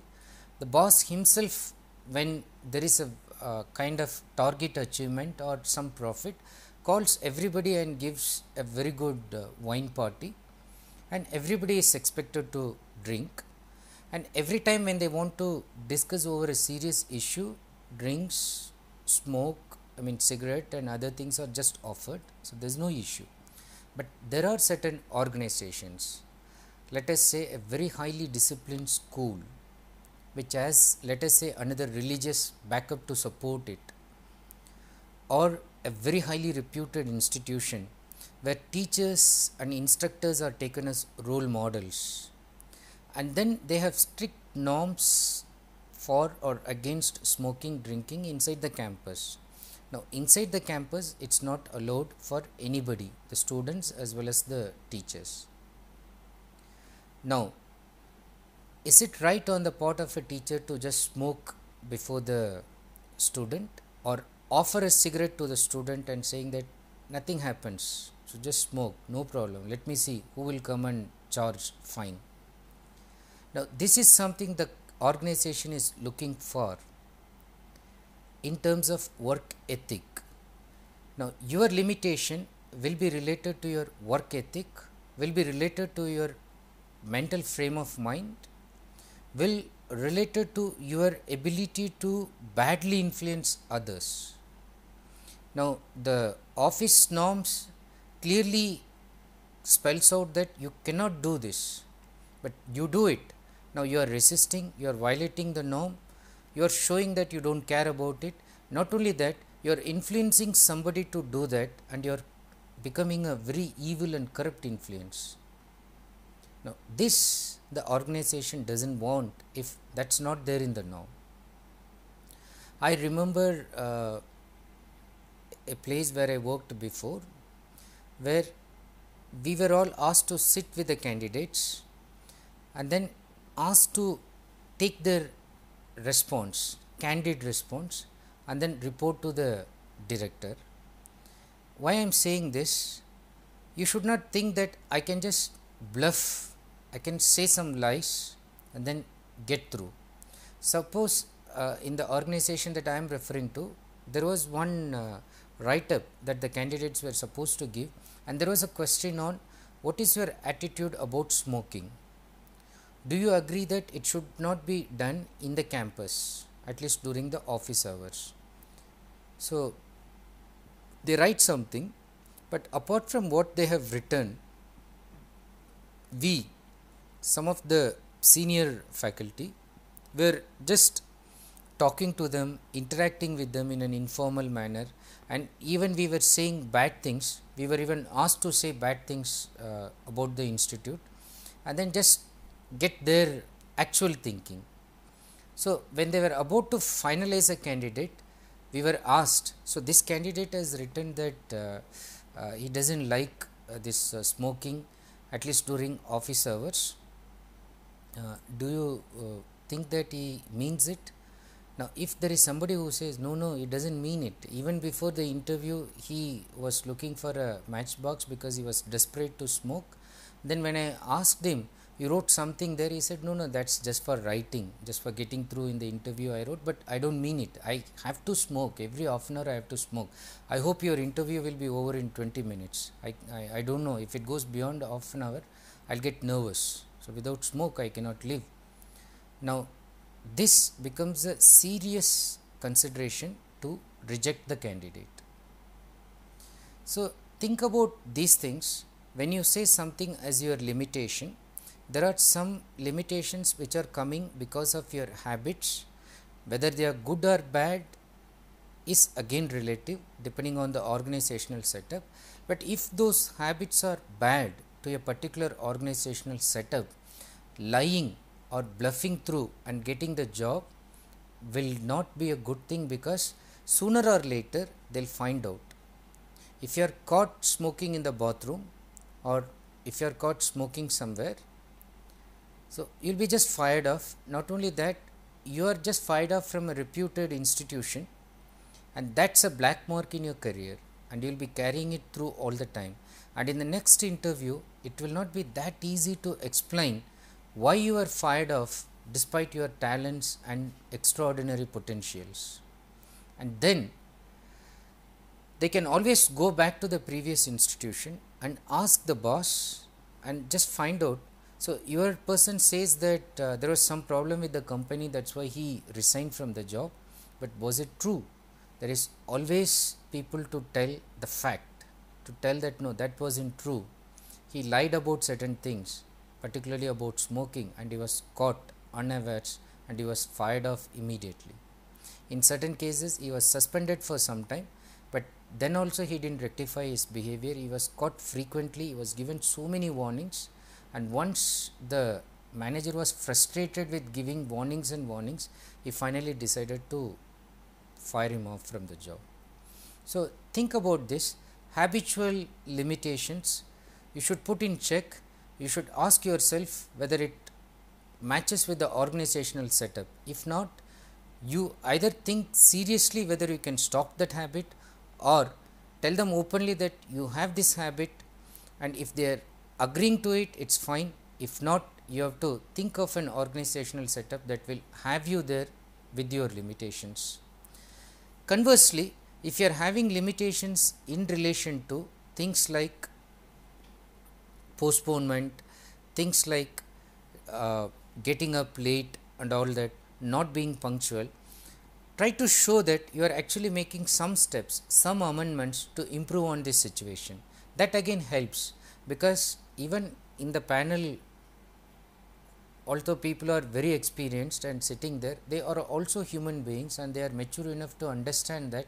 The boss himself, when there is a uh, kind of target achievement or some profit, calls everybody and gives a very good uh, wine party. And everybody is expected to drink. And every time when they want to discuss over a serious issue, drinks, smoke, I mean cigarette and other things are just offered so there's no issue but there are certain organizations let us say a very highly disciplined school which has let us say another religious backup to support it or a very highly reputed institution where teachers and instructors are taken as role models and then they have strict norms for or against smoking drinking inside the campus now inside the campus it's not allowed for anybody the students as well as the teachers. Now is it right on the part of a teacher to just smoke before the student or offer a cigarette to the student and saying that nothing happens so just smoke no problem let me see who will come and charge fine now this is something the organization is looking for in terms of work ethic. Now, your limitation will be related to your work ethic, will be related to your mental frame of mind, will related to your ability to badly influence others. Now, the office norms clearly spells out that you cannot do this, but you do it. Now, you are resisting, you are violating the norm, you are showing that you do not care about it. Not only that, you are influencing somebody to do that and you are becoming a very evil and corrupt influence. Now, this the organization does not want if that is not there in the norm. I remember uh, a place where I worked before where we were all asked to sit with the candidates and then asked to take their response, candid response and then report to the director. Why I am saying this, you should not think that I can just bluff, I can say some lies and then get through. Suppose uh, in the organization that I am referring to, there was one uh, write up that the candidates were supposed to give, and there was a question on what is your attitude about smoking. Do you agree that it should not be done in the campus, at least during the office hours? So they write something, but apart from what they have written, we, some of the senior faculty, were just talking to them, interacting with them in an informal manner, and even we were saying bad things. We were even asked to say bad things uh, about the institute, and then just get their actual thinking. So, when they were about to finalize a candidate, we were asked. So, this candidate has written that uh, uh, he does not like uh, this uh, smoking at least during office hours. Uh, do you uh, think that he means it? Now, if there is somebody who says no, no, he doesn't mean it. Even before the interview, he was looking for a matchbox because he was desperate to smoke. Then, when I asked him, you wrote something there he said no no that's just for writing just for getting through in the interview i wrote but i don't mean it i have to smoke every half an hour i have to smoke i hope your interview will be over in 20 minutes i, I, I don't know if it goes beyond half an hour i'll get nervous so without smoke i cannot live now this becomes a serious consideration to reject the candidate so think about these things when you say something as your limitation there are some limitations which are coming because of your habits whether they are good or bad is again relative depending on the organizational setup but if those habits are bad to a particular organizational setup lying or bluffing through and getting the job will not be a good thing because sooner or later they'll find out if you are caught smoking in the bathroom or if you are caught smoking somewhere so, you will be just fired off. Not only that, you are just fired off from a reputed institution, and that's a black mark in your career, and you will be carrying it through all the time. And in the next interview, it will not be that easy to explain why you are fired off despite your talents and extraordinary potentials. And then they can always go back to the previous institution and ask the boss and just find out so your person says that uh, there was some problem with the company that's why he resigned from the job but was it true? There is always people to tell the fact to tell that no that wasn't true. He lied about certain things particularly about smoking and he was caught unawares and he was fired off immediately. In certain cases he was suspended for some time but then also he didn't rectify his behavior he was caught frequently he was given so many warnings and once the manager was frustrated with giving warnings and warnings he finally decided to fire him off from the job so think about this habitual limitations you should put in check you should ask yourself whether it matches with the organizational setup if not you either think seriously whether you can stop that habit or tell them openly that you have this habit and if they are agreeing to it it's fine if not you have to think of an organizational setup that will have you there with your limitations conversely if you are having limitations in relation to things like postponement things like uh, getting up late and all that not being punctual try to show that you are actually making some steps some amendments to improve on this situation that again helps because even in the panel although people are very experienced and sitting there they are also human beings and they are mature enough to understand that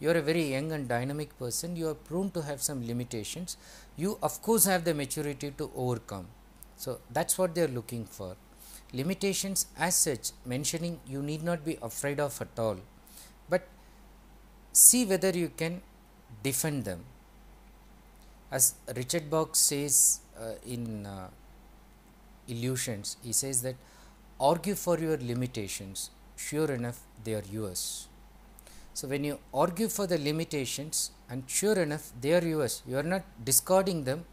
you are a very young and dynamic person you are prone to have some limitations you of course have the maturity to overcome so that's what they are looking for limitations as such mentioning you need not be afraid of at all but see whether you can defend them as richard box says uh, in uh, illusions he says that argue for your limitations sure enough they are yours so when you argue for the limitations and sure enough they are yours you are not discarding them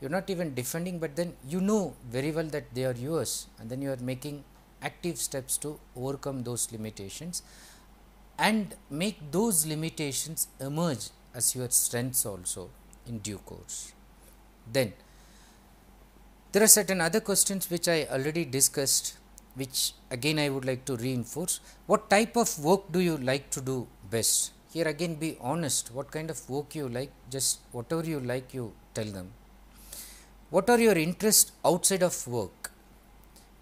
you're not even defending but then you know very well that they are yours and then you are making active steps to overcome those limitations and make those limitations emerge as your strengths also in due course then there are certain other questions which I already discussed which again I would like to reinforce. What type of work do you like to do best? Here again be honest. What kind of work you like? Just whatever you like you tell them. What are your interests outside of work?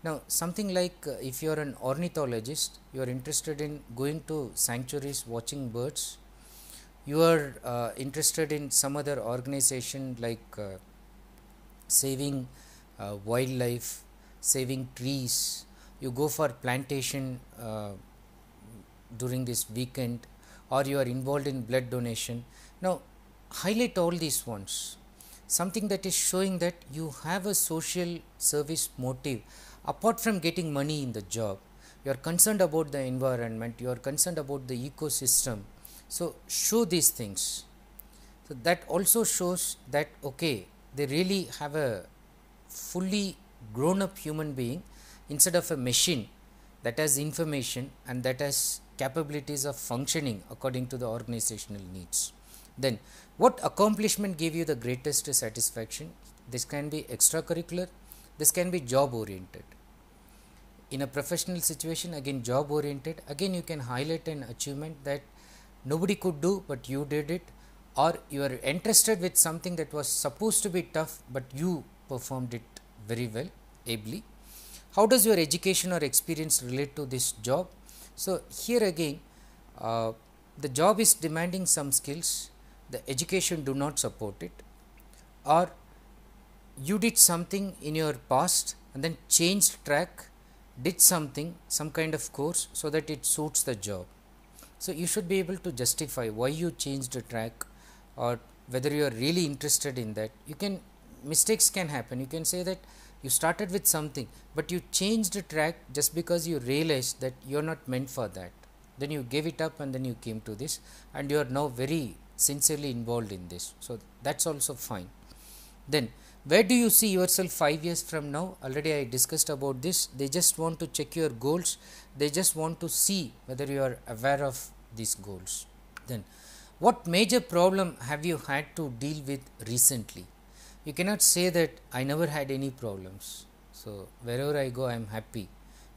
Now something like uh, if you are an ornithologist, you are interested in going to sanctuaries watching birds. You are uh, interested in some other organization like uh, saving uh, wildlife, saving trees. You go for plantation uh, during this weekend, or you are involved in blood donation. Now, highlight all these ones. Something that is showing that you have a social service motive apart from getting money in the job. You are concerned about the environment, you are concerned about the ecosystem. So, show these things. So, that also shows that okay, they really have a fully grown up human being instead of a machine that has information and that has capabilities of functioning according to the organizational needs. Then, what accomplishment gave you the greatest satisfaction? This can be extracurricular, this can be job oriented. In a professional situation, again, job oriented, again, you can highlight an achievement that nobody could do but you did it, or you are interested with something that was supposed to be tough but you performed it very well, ably. How does your education or experience relate to this job? So, here again, uh, the job is demanding some skills, the education do not support it, or you did something in your past and then changed track, did something, some kind of course, so that it suits the job. So, you should be able to justify why you changed the track or whether you are really interested in that. You can mistakes can happen you can say that you started with something but you changed the track just because you realized that you're not meant for that then you gave it up and then you came to this and you are now very sincerely involved in this so that's also fine then where do you see yourself 5 years from now already i discussed about this they just want to check your goals they just want to see whether you are aware of these goals then what major problem have you had to deal with recently you cannot say that I never had any problems. So, wherever I go, I am happy.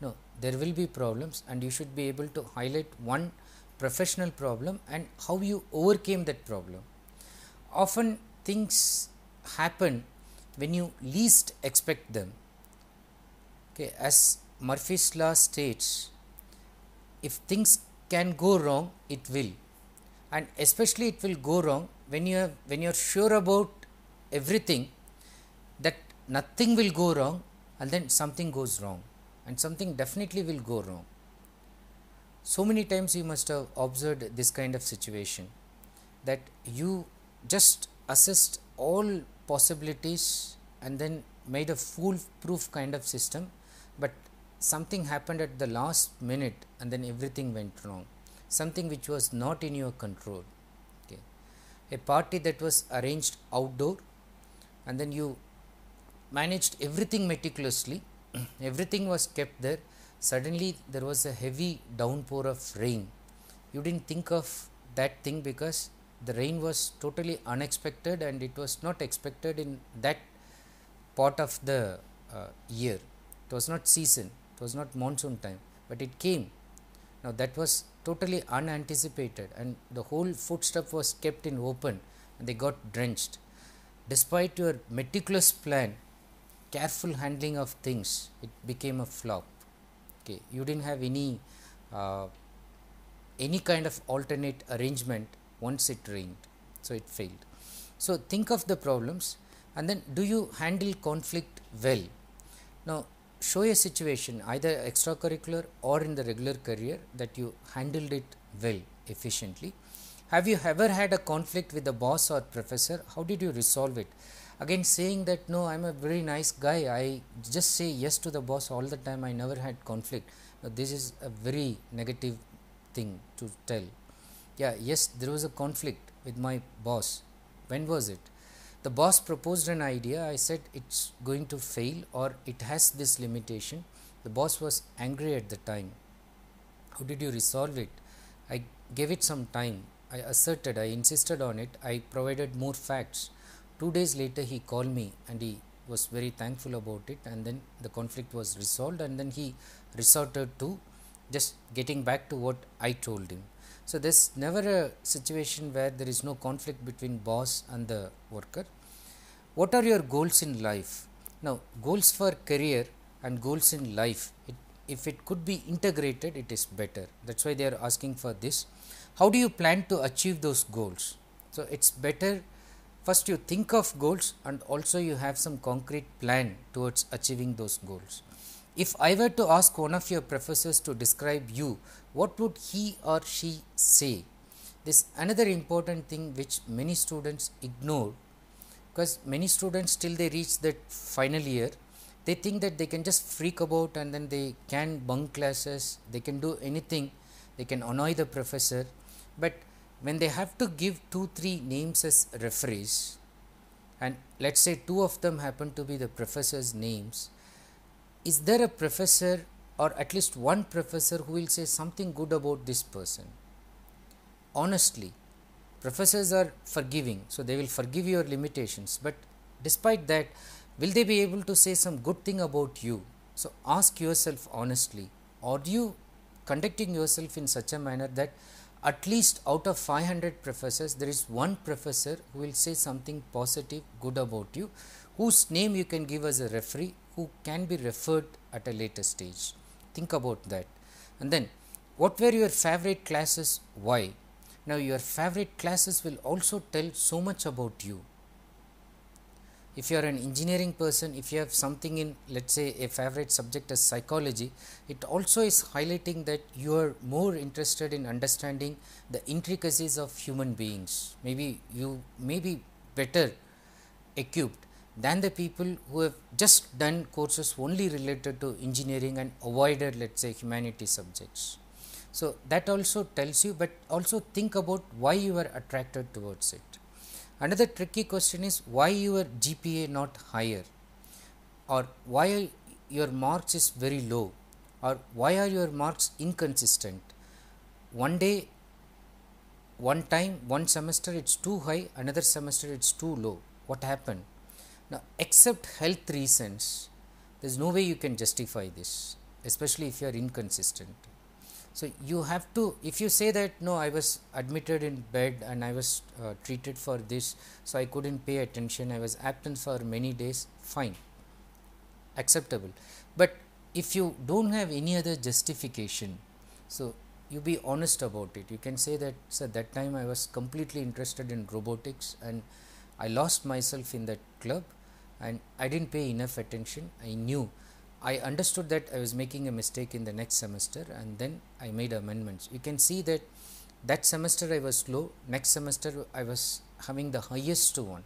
No, there will be problems, and you should be able to highlight one professional problem and how you overcame that problem. Often, things happen when you least expect them. Okay, as Murphy's law states, if things can go wrong, it will, and especially it will go wrong when you are when you are sure about everything that nothing will go wrong and then something goes wrong and something definitely will go wrong. So many times you must have observed this kind of situation that you just assessed all possibilities and then made a foolproof kind of system, but something happened at the last minute and then everything went wrong, something which was not in your control. Okay. A party that was arranged outdoor and then you managed everything meticulously, everything was kept there. Suddenly, there was a heavy downpour of rain. You didn't think of that thing because the rain was totally unexpected and it was not expected in that part of the uh, year. It was not season, it was not monsoon time, but it came. Now, that was totally unanticipated, and the whole footstep was kept in open and they got drenched. Despite your meticulous plan, careful handling of things, it became a flop. Okay, you didn't have any uh, any kind of alternate arrangement once it rained, so it failed. So think of the problems, and then do you handle conflict well? Now show a situation either extracurricular or in the regular career that you handled it well efficiently have you ever had a conflict with the boss or professor? How did you resolve it? Again, saying that no, I'm a very nice guy, I just say yes to the boss all the time, I never had conflict. Now, this is a very negative thing to tell. Yeah, yes, there was a conflict with my boss. When was it? The boss proposed an idea, I said it's going to fail or it has this limitation. The boss was angry at the time. How did you resolve it? I gave it some time I asserted, I insisted on it, I provided more facts. Two days later, he called me and he was very thankful about it. And then the conflict was resolved, and then he resorted to just getting back to what I told him. So, there's never a situation where there is no conflict between boss and the worker. What are your goals in life? Now, goals for career and goals in life, it, if it could be integrated, it is better. That's why they are asking for this how do you plan to achieve those goals? So, it is better first you think of goals and also you have some concrete plan towards achieving those goals. If I were to ask one of your professors to describe you, what would he or she say? This another important thing which many students ignore because many students till they reach that final year they think that they can just freak about and then they can bunk classes, they can do anything, they can annoy the professor but when they have to give two three names as referees and let's say two of them happen to be the professors names is there a professor or at least one professor who will say something good about this person honestly professors are forgiving so they will forgive your limitations but despite that will they be able to say some good thing about you so ask yourself honestly are you conducting yourself in such a manner that at least out of 500 professors there is one professor who will say something positive good about you whose name you can give as a referee who can be referred at a later stage think about that and then what were your favorite classes why now your favorite classes will also tell so much about you if you are an engineering person if you have something in let's say a favorite subject as psychology it also is highlighting that you are more interested in understanding the intricacies of human beings maybe you may be better equipped than the people who have just done courses only related to engineering and avoided let's say humanities subjects so that also tells you but also think about why you are attracted towards it Another tricky question is why your GPA not higher or why your marks is very low or why are your marks inconsistent. One day, one time, one semester it's too high, another semester it's too low. What happened? Now, except health reasons, there's no way you can justify this, especially if you are inconsistent. So, you have to if you say that no I was admitted in bed and I was uh, treated for this so I couldn't pay attention I was absent for many days fine acceptable. But if you don't have any other justification so you be honest about it you can say that sir that time I was completely interested in robotics and I lost myself in that club and I didn't pay enough attention I knew I understood that I was making a mistake in the next semester and then I made amendments. You can see that that semester I was low, next semester I was having the highest one.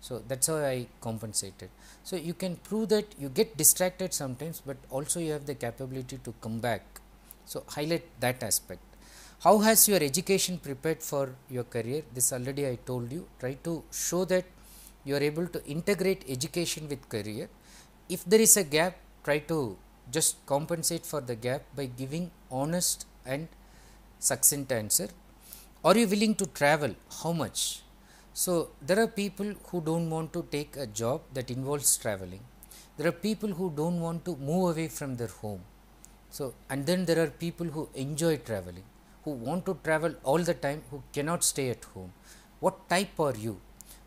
So that's how I compensated. So you can prove that you get distracted sometimes, but also you have the capability to come back. So highlight that aspect. How has your education prepared for your career? This already I told you. Try to show that you are able to integrate education with career. If there is a gap, try to just compensate for the gap by giving honest and succinct answer are you willing to travel how much so there are people who don't want to take a job that involves traveling there are people who don't want to move away from their home so and then there are people who enjoy traveling who want to travel all the time who cannot stay at home what type are you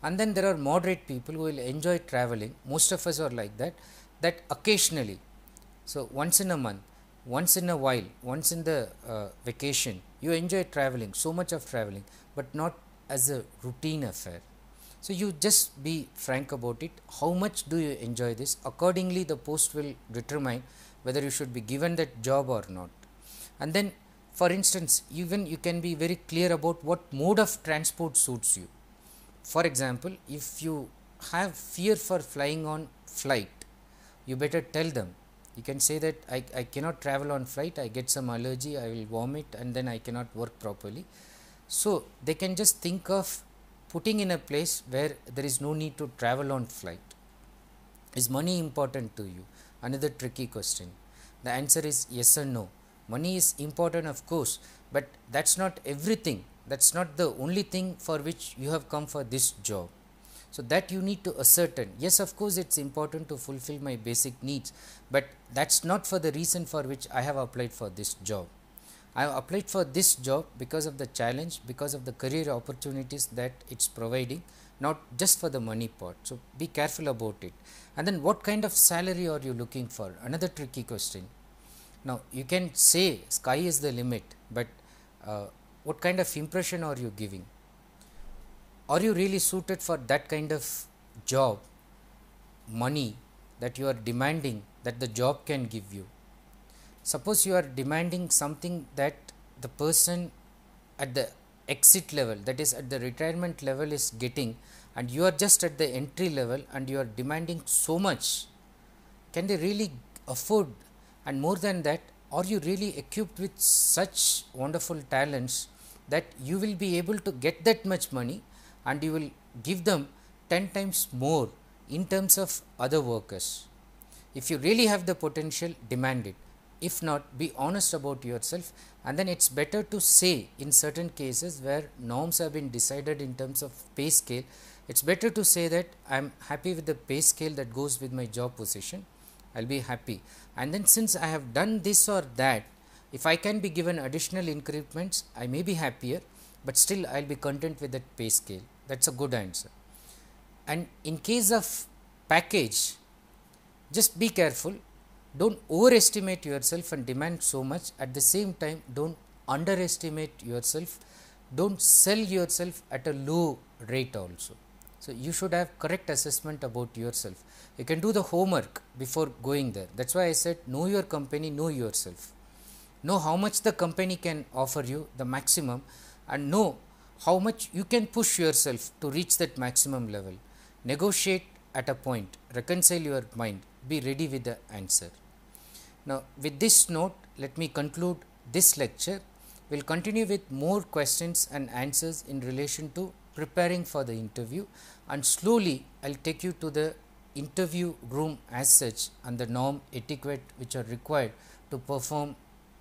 and then there are moderate people who will enjoy traveling most of us are like that that occasionally, so once in a month, once in a while, once in the uh, vacation, you enjoy traveling, so much of traveling, but not as a routine affair. So you just be frank about it. How much do you enjoy this? Accordingly, the post will determine whether you should be given that job or not. And then, for instance, even you can be very clear about what mode of transport suits you. For example, if you have fear for flying on flight, you better tell them you can say that I, I cannot travel on flight i get some allergy i will vomit and then i cannot work properly so they can just think of putting in a place where there is no need to travel on flight is money important to you another tricky question the answer is yes or no money is important of course but that's not everything that's not the only thing for which you have come for this job so, that you need to ascertain. Yes, of course, it is important to fulfill my basic needs, but that is not for the reason for which I have applied for this job. I have applied for this job because of the challenge, because of the career opportunities that it is providing, not just for the money part. So, be careful about it. And then, what kind of salary are you looking for? Another tricky question. Now, you can say sky is the limit, but uh, what kind of impression are you giving? are you really suited for that kind of job money that you are demanding that the job can give you suppose you are demanding something that the person at the exit level that is at the retirement level is getting and you are just at the entry level and you are demanding so much can they really afford and more than that are you really equipped with such wonderful talents that you will be able to get that much money and you will give them 10 times more in terms of other workers. If you really have the potential, demand it. If not, be honest about yourself, and then it's better to say in certain cases where norms have been decided in terms of pay scale, it's better to say that I am happy with the pay scale that goes with my job position, I will be happy. And then, since I have done this or that, if I can be given additional increments, I may be happier but still I will be content with that pay scale. That's a good answer. And in case of package, just be careful. Don't overestimate yourself and demand so much. At the same time, don't underestimate yourself. Don't sell yourself at a low rate also. So, you should have correct assessment about yourself. You can do the homework before going there. That's why I said know your company, know yourself. Know how much the company can offer you, the maximum and know how much you can push yourself to reach that maximum level. Negotiate at a point, reconcile your mind, be ready with the answer. Now, with this note, let me conclude this lecture. We will continue with more questions and answers in relation to preparing for the interview, and slowly I will take you to the interview room as such and the norm etiquette which are required to perform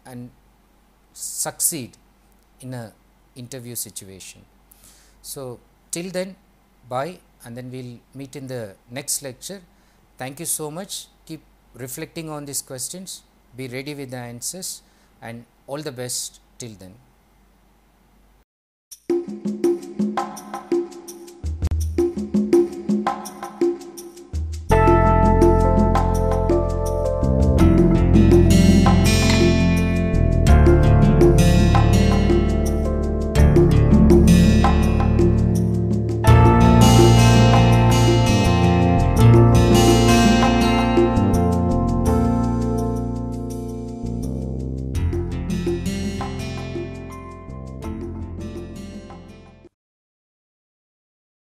and succeed in a interview situation. So, till then bye and then we will meet in the next lecture. Thank you so much. Keep reflecting on these questions, be ready with the answers and all the best till then.